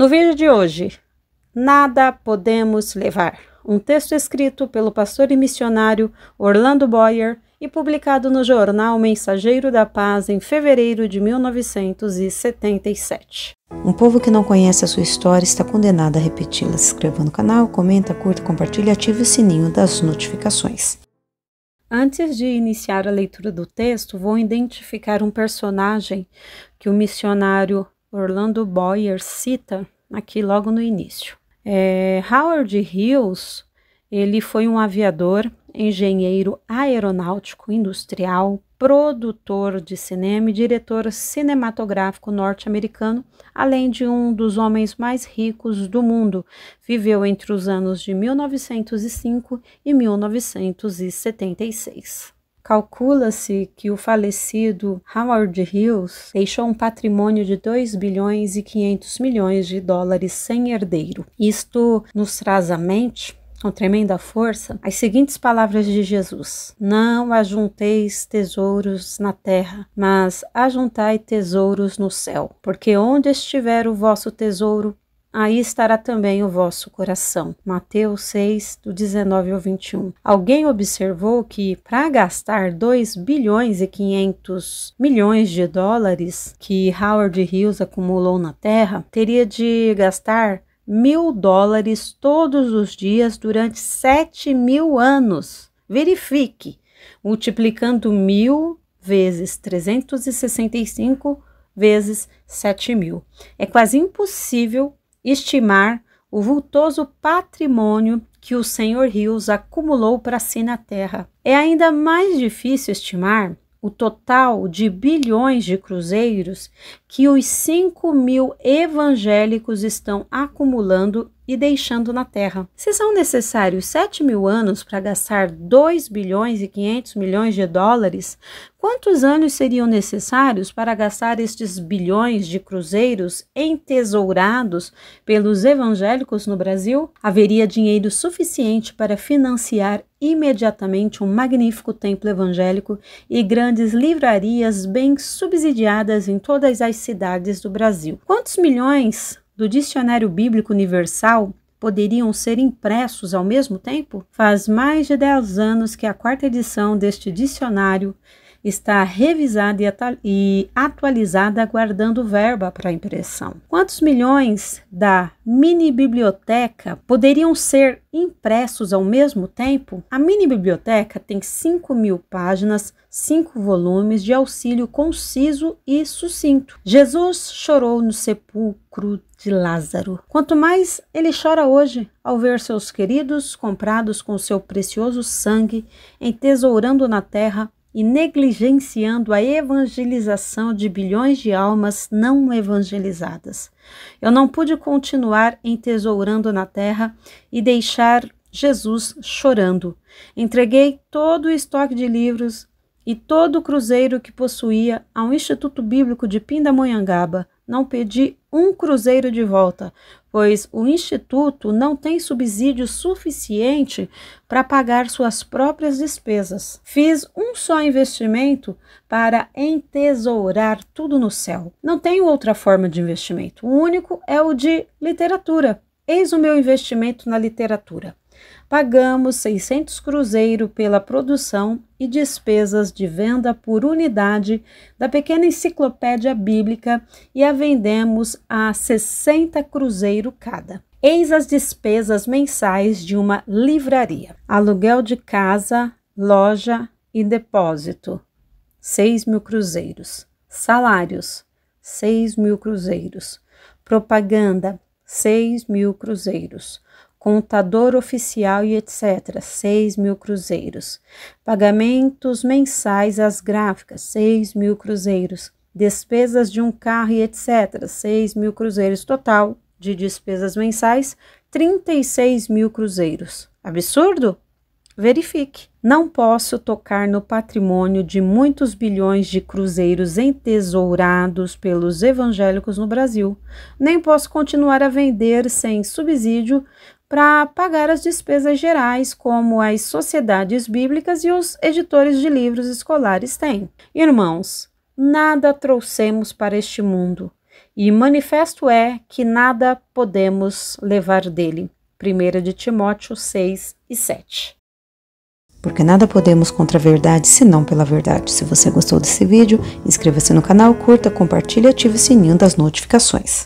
No vídeo de hoje, Nada Podemos Levar, um texto escrito pelo pastor e missionário Orlando Boyer e publicado no jornal Mensageiro da Paz em fevereiro de 1977. Um povo que não conhece a sua história está condenado a repeti-la. Se inscreva no canal, comenta, curta, compartilha, e ative o sininho das notificações. Antes de iniciar a leitura do texto, vou identificar um personagem que o missionário Orlando Boyer cita aqui logo no início. É, Howard Hughes, ele foi um aviador, engenheiro aeronáutico industrial, produtor de cinema e diretor cinematográfico norte-americano, além de um dos homens mais ricos do mundo. Viveu entre os anos de 1905 e 1976. Calcula-se que o falecido Howard Hughes deixou um patrimônio de 2 bilhões e 500 milhões de dólares sem herdeiro. Isto nos traz à mente com tremenda força, as seguintes palavras de Jesus: Não ajunteis tesouros na terra, mas ajuntai tesouros no céu, porque onde estiver o vosso tesouro, aí estará também o vosso coração. Mateus 6, do 19 ao 21. Alguém observou que, para gastar 2 bilhões e 500 milhões de dólares que Howard Hughes acumulou na Terra, teria de gastar mil dólares todos os dias durante 7 mil anos. Verifique, multiplicando mil vezes 365 vezes 7 mil. É quase impossível estimar o vultoso patrimônio que o Senhor Rios acumulou para si na terra. É ainda mais difícil estimar o total de bilhões de cruzeiros que os 5 mil evangélicos estão acumulando e deixando na Terra. Se são necessários 7 mil anos para gastar 2 bilhões e 500 milhões de dólares, quantos anos seriam necessários para gastar estes bilhões de cruzeiros entesourados pelos evangélicos no Brasil? Haveria dinheiro suficiente para financiar imediatamente um magnífico templo evangélico e grandes livrarias bem subsidiadas em todas as cidades do Brasil. Quantos milhões do Dicionário Bíblico Universal poderiam ser impressos ao mesmo tempo? Faz mais de 10 anos que a quarta edição deste dicionário está revisada e atualizada, aguardando verba para impressão. Quantos milhões da mini biblioteca poderiam ser impressos ao mesmo tempo? A mini biblioteca tem 5 mil páginas, 5 volumes de auxílio conciso e sucinto. Jesus chorou no sepulcro de Lázaro. Quanto mais ele chora hoje ao ver seus queridos comprados com seu precioso sangue, entesourando na terra e negligenciando a evangelização de bilhões de almas não evangelizadas. Eu não pude continuar entesourando na terra e deixar Jesus chorando. Entreguei todo o estoque de livros e todo o cruzeiro que possuía ao Instituto Bíblico de Pindamonhangaba não pedi um cruzeiro de volta, pois o Instituto não tem subsídio suficiente para pagar suas próprias despesas. Fiz um só investimento para entesourar tudo no céu. Não tenho outra forma de investimento. O único é o de literatura. Eis o meu investimento na literatura. Pagamos 600 cruzeiro pela produção e despesas de venda por unidade da pequena enciclopédia bíblica e a vendemos a 60 cruzeiro cada. Eis as despesas mensais de uma livraria: aluguel de casa, loja e depósito, 6 mil cruzeiros. Salários, 6 mil cruzeiros. Propaganda, 6 mil cruzeiros contador oficial e etc., 6 mil cruzeiros. Pagamentos mensais às gráficas, 6 mil cruzeiros. Despesas de um carro e etc., 6 mil cruzeiros. Total de despesas mensais, 36 mil cruzeiros. Absurdo? Verifique. Não posso tocar no patrimônio de muitos bilhões de cruzeiros entesourados pelos evangélicos no Brasil. Nem posso continuar a vender sem subsídio para pagar as despesas gerais, como as sociedades bíblicas e os editores de livros escolares têm. Irmãos, nada trouxemos para este mundo, e manifesto é que nada podemos levar dele. 1 de Timóteo 6 e 7. Porque nada podemos contra a verdade senão pela verdade. Se você gostou desse vídeo, inscreva-se no canal, curta, compartilhe e ative o sininho das notificações.